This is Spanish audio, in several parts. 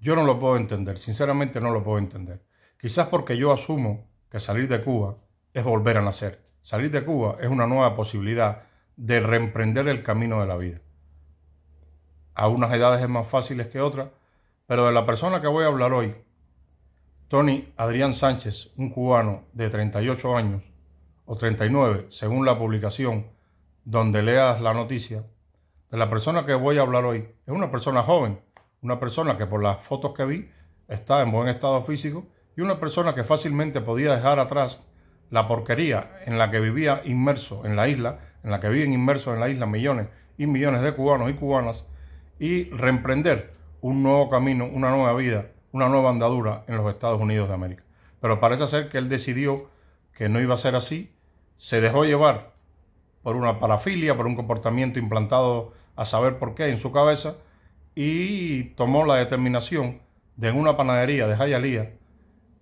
Yo no lo puedo entender, sinceramente no lo puedo entender. Quizás porque yo asumo que salir de Cuba es volver a nacer. Salir de Cuba es una nueva posibilidad de reemprender el camino de la vida. A unas edades es más fáciles que otras, pero de la persona que voy a hablar hoy, Tony Adrián Sánchez, un cubano de 38 años o 39, según la publicación donde leas la noticia, de la persona que voy a hablar hoy, es una persona joven una persona que por las fotos que vi está en buen estado físico y una persona que fácilmente podía dejar atrás la porquería en la que vivía inmerso en la isla, en la que viven inmersos en la isla millones y millones de cubanos y cubanas, y reemprender un nuevo camino, una nueva vida, una nueva andadura en los Estados Unidos de América. Pero parece ser que él decidió que no iba a ser así, se dejó llevar por una parafilia, por un comportamiento implantado a saber por qué en su cabeza, y tomó la determinación de en una panadería de Jayalía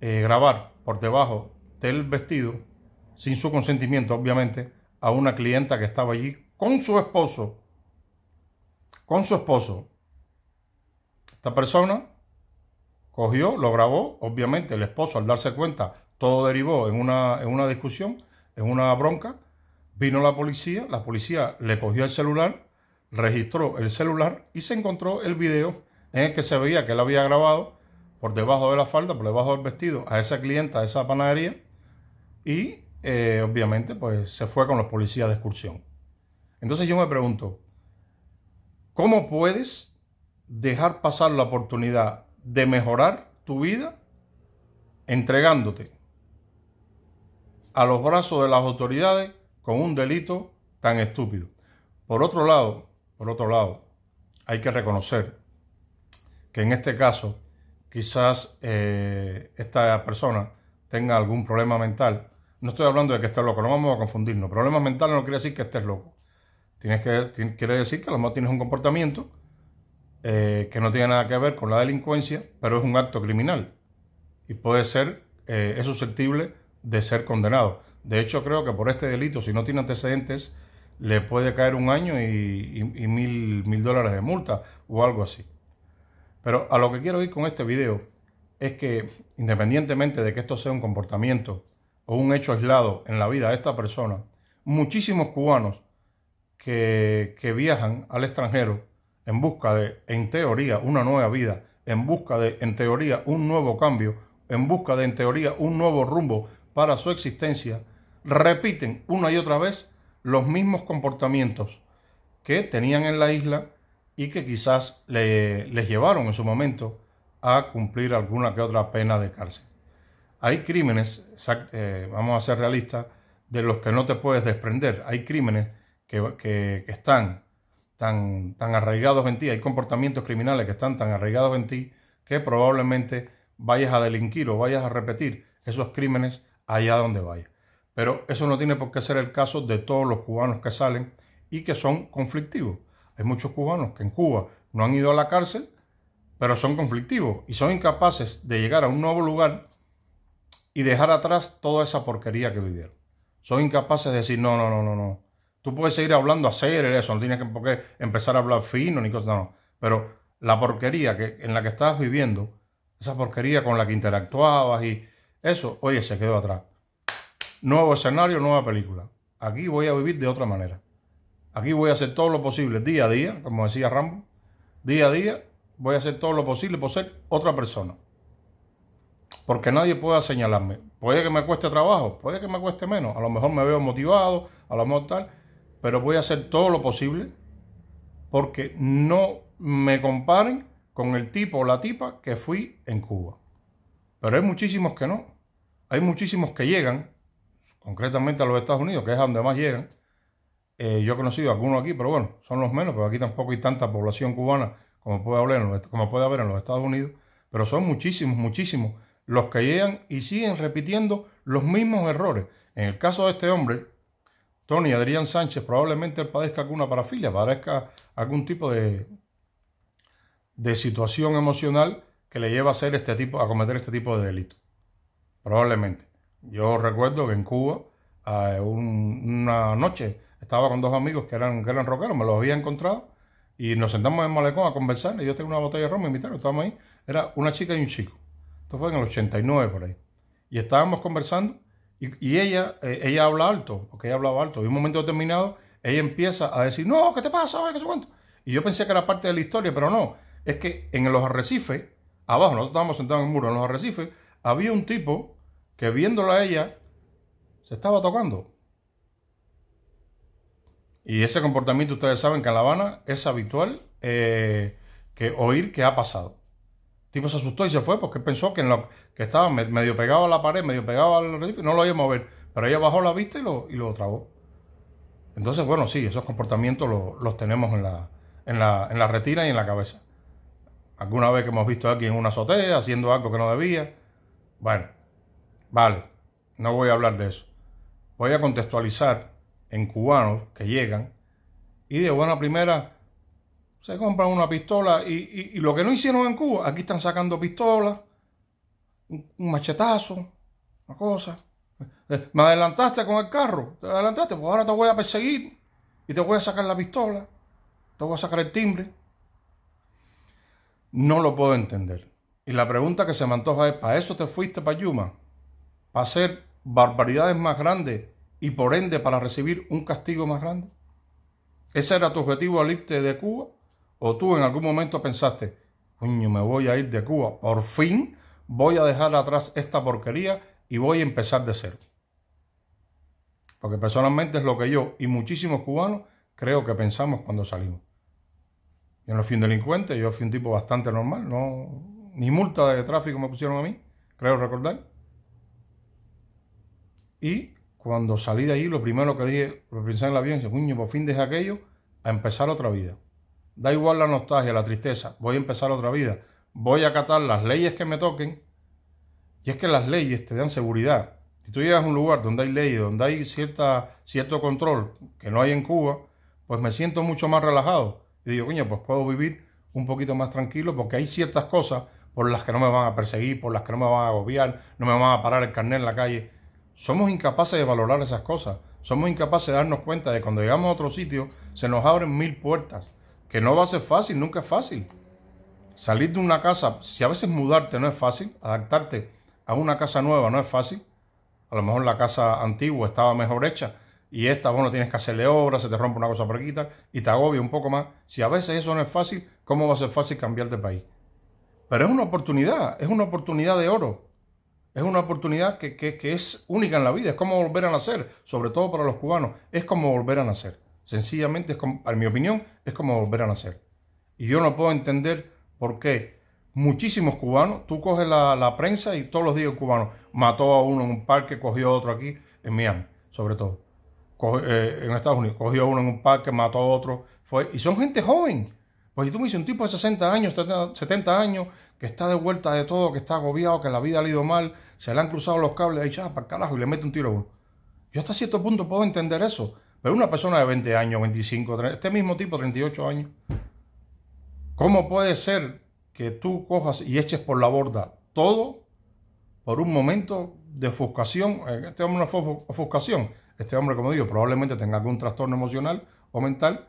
eh, grabar por debajo del vestido, sin su consentimiento obviamente, a una clienta que estaba allí con su esposo. Con su esposo. Esta persona cogió, lo grabó, obviamente el esposo al darse cuenta, todo derivó en una, en una discusión, en una bronca, vino la policía, la policía le cogió el celular registró el celular y se encontró el video en el que se veía que él había grabado por debajo de la falda, por debajo del vestido, a esa clienta a esa panadería y eh, obviamente pues se fue con los policías de excursión. Entonces yo me pregunto, ¿cómo puedes dejar pasar la oportunidad de mejorar tu vida entregándote a los brazos de las autoridades con un delito tan estúpido? Por otro lado, por otro lado, hay que reconocer que en este caso quizás eh, esta persona tenga algún problema mental. No estoy hablando de que esté loco, no vamos a confundirnos. Problema mental no quiere decir que estés loco. Tienes que, quiere decir que a lo mejor tienes un comportamiento eh, que no tiene nada que ver con la delincuencia, pero es un acto criminal y puede ser, eh, es susceptible de ser condenado. De hecho, creo que por este delito, si no tiene antecedentes le puede caer un año y, mil, mil dólares de multa o algo así. Pero a lo que quiero ir con este video es que independientemente de que esto sea un comportamiento o un hecho aislado en la vida de esta persona, muchísimos cubanos que, que viajan al extranjero en busca de, en teoría, una nueva vida, en busca de, en teoría, un nuevo cambio, en busca de, en teoría, un nuevo rumbo para su existencia, repiten una y otra vez los mismos comportamientos que tenían en la isla y que quizás le, les llevaron en su momento a cumplir alguna que otra pena de cárcel. Hay crímenes, eh, vamos a ser realistas, de los que no te puedes desprender. Hay crímenes que, están tan, tan arraigados en ti, hay comportamientos criminales que están tan arraigados en ti que probablemente vayas a delinquir o vayas a repetir esos crímenes allá donde vayas. Pero eso no tiene por qué ser el caso de todos los cubanos que salen y que son conflictivos. Hay muchos cubanos que en Cuba no han ido a la cárcel, pero son conflictivos y son incapaces de llegar a un nuevo lugar y dejar atrás toda esa porquería que vivieron. Son incapaces de decir, no, no, no, no, no. Tú puedes seguir hablando a en eso, no tienes que por qué empezar a hablar fino ni cosas, no, no. Pero la porquería que, en la que estabas viviendo, esa porquería con la que interactuabas y eso, oye, se quedó atrás. Nuevo escenario, nueva película. Aquí voy a vivir de otra manera. Aquí voy a hacer todo lo posible, día a día, como decía Rambo, día a día, voy a hacer todo lo posible por ser otra persona. Porque nadie pueda señalarme. Puede que me cueste trabajo, puede que me cueste menos, a lo mejor me veo motivado, a lo mejor tal, pero voy a hacer todo lo posible porque no me comparen con el tipo o la tipa que fui en Cuba. Pero hay muchísimos que no. Hay muchísimos que llegan concretamente a los Estados Unidos, que es donde más llegan. Eh, yo he conocido algunos aquí, pero bueno, son los menos, porque aquí tampoco hay tanta población cubana como puede haber en los, como puede haber en los Estados Unidos, pero son muchísimos, muchísimos los que llegan y siguen repitiendo los mismos errores. En el caso de este hombre, Tony Adrián Sánchez, probablemente padezca alguna parafilia, padezca algún tipo de, de situación emocional que le lleva a hacer este tipo, a cometer este tipo de delito. Probablemente. Yo recuerdo que en Cuba, eh, una noche, estaba con dos amigos que eran, que eran rockeros, me los había encontrado y nos sentamos en Malecón a conversar. Y yo tengo una botella de ron, me invitaron, estábamos ahí. Era una chica y un chico. Esto fue en el 89 por ahí. Y estábamos conversando y, ella, eh, ella habla alto, porque ella hablaba alto. Y en un momento determinado, ella empieza a decir, no, ¿qué te pasa? ¿Qué se Y yo pensé que era parte de la historia, pero no. Es que en los arrecifes, abajo, nosotros estábamos sentados en el muro, en los arrecifes, había un tipo que viéndola a ella se estaba tocando. Y ese comportamiento, ustedes saben que en La Habana es habitual eh, que oír que ha pasado. El tipo se asustó y se fue porque pensó que, en lo, que estaba medio pegado a la pared, medio pegado al edificio, no lo a mover. Pero ella bajó la vista y lo, y trabó. Entonces, bueno, sí, esos comportamientos los tenemos en la, en, la, en la retina y en la cabeza. Alguna vez que hemos visto aquí en una azotea haciendo algo que no debía. Bueno, Vale, no voy a hablar de eso. Voy a contextualizar en cubanos que llegan y de buena primera se compran una pistola y, lo que no hicieron en Cuba, aquí están sacando pistolas, un, un machetazo, una cosa. Me adelantaste con el carro, te adelantaste, pues ahora te voy a perseguir y te voy a sacar la pistola, te voy a sacar el timbre. No lo puedo entender. Y la pregunta que se me antoja es, ¿para eso te fuiste para Yuma? para hacer barbaridades más grandes y por ende para recibir un castigo más grande? ¿Ese era tu objetivo al irte de Cuba? ¿O tú en algún momento pensaste, coño, me voy a ir de Cuba, por fin voy a dejar atrás esta porquería y voy a empezar de cero? Porque personalmente es lo que yo y muchísimos cubanos creo que pensamos cuando salimos. Yo no fui un delincuente, yo fui un tipo bastante normal, no, ni multa de tráfico me pusieron a mí, creo recordar. Y cuando salí de allí, lo primero que dije, lo pensé en la vida, coño, por fin dejé aquello, a empezar otra vida. Da igual la nostalgia, la tristeza, voy a empezar otra vida. Voy a acatar las leyes que me toquen. Y es que las leyes te dan seguridad. Si tú llegas a un lugar donde hay leyes, donde hay cierto control que no hay en Cuba, pues me siento mucho más relajado. Y digo, coño, pues puedo vivir un poquito más tranquilo porque hay ciertas cosas por las que no me van a perseguir, por las que no me van a agobiar, no me van a parar el carnet en la calle. Somos incapaces de valorar esas cosas. Somos incapaces de darnos cuenta de que cuando llegamos a otro sitio se nos abren mil puertas. Que no va a ser fácil, nunca es fácil. Salir de una casa, si a veces mudarte no es fácil, adaptarte a una casa nueva no es fácil. A lo mejor la casa antigua estaba mejor hecha y esta, bueno, tienes que hacerle obra, se te rompe una cosa por aquí y te agobia un poco más. Si a veces eso no es fácil, ¿cómo va a ser fácil cambiar de país? Pero es una oportunidad, es una oportunidad de oro. Es una oportunidad que, que, es única en la vida, es como volver a nacer, sobre todo para los cubanos, es como volver a nacer. Sencillamente, es en mi opinión, es como volver a nacer. Y yo no puedo entender por qué muchísimos cubanos, tú coges la, prensa y todos los días cubanos cubano mató a uno en un parque, cogió a otro aquí, en Miami, sobre todo, eh, en Estados Unidos, cogió a uno en un parque, mató a otro, fue, y son gente joven, porque tú me dices, un tipo de 60 años, 70 años, que está de vuelta de todo, que está agobiado, que la vida ha ido mal, se le han cruzado los cables, y ¡Ah, para carajo, y le mete un tiro. Yo hasta cierto punto puedo entender eso. Pero una persona de 20 años, 25, este mismo tipo, 38 años, ¿cómo puede ser que tú cojas y eches por la borda todo por un momento de ofuscación? Eh, este hombre no fue ofuscación. Este hombre, como digo, probablemente tenga algún trastorno emocional o mental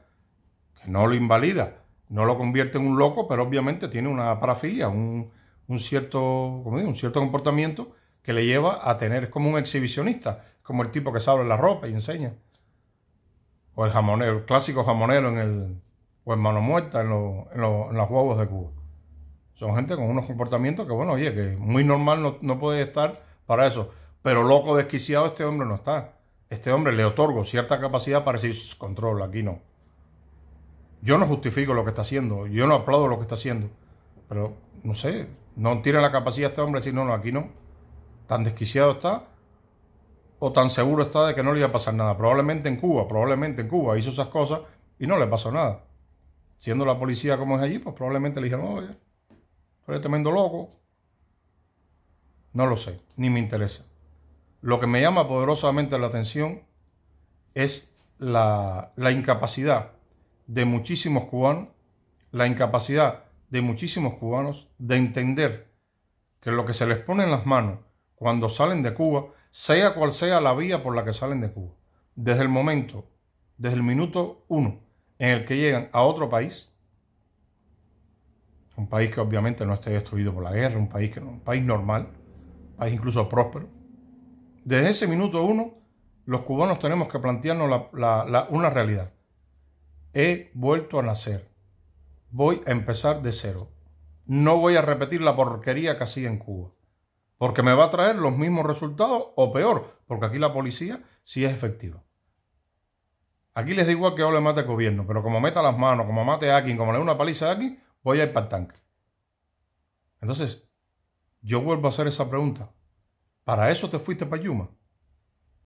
que no lo invalida no lo convierte en un loco, pero obviamente tiene una parafilia, un, cierto, un cierto comportamiento que le lleva a tener, como un exhibicionista, como el tipo que sabe la ropa y enseña. O el jamonero, el clásico jamonero en el, o en mano muerta en, los huevos de Cuba. Son gente con unos comportamientos que, bueno, oye, que muy normal no, no puede estar para eso. Pero loco, desquiciado, este hombre no está. Este hombre le otorgo cierta capacidad para decir, control, aquí no. Yo no justifico lo que está haciendo, yo no aplaudo lo que está haciendo, pero no sé, no tiene la capacidad este hombre de decir, no, no, aquí no. Tan desquiciado está o tan seguro está de que no le iba a pasar nada. Probablemente en Cuba, probablemente en Cuba hizo esas cosas y no le pasó nada. Siendo la policía como es allí, pues probablemente le dijeron, oye, eres tremendo loco. No lo sé, ni me interesa. Lo que me llama poderosamente la atención es la incapacidad de muchísimos cubanos, la incapacidad de muchísimos cubanos de entender que lo que se les pone en las manos cuando salen de Cuba, sea cual sea la vía por la que salen de Cuba, desde el momento, desde el minuto uno en el que llegan a otro país, un país que obviamente no esté destruido por la guerra, un país, que, un país normal, un país incluso próspero, desde ese minuto uno, los cubanos tenemos que plantearnos una realidad. He vuelto a nacer. Voy a empezar de cero. No voy a repetir la porquería que hacía en Cuba. Porque me va a traer los mismos resultados o peor, porque aquí la policía sí es efectiva. Aquí les da igual que hable le mate gobierno, pero como meta las manos, como mate a alguien, como le dé una paliza a alguien, voy a ir para el tanque. Entonces, yo vuelvo a hacer esa pregunta. ¿Para eso te fuiste para Yuma?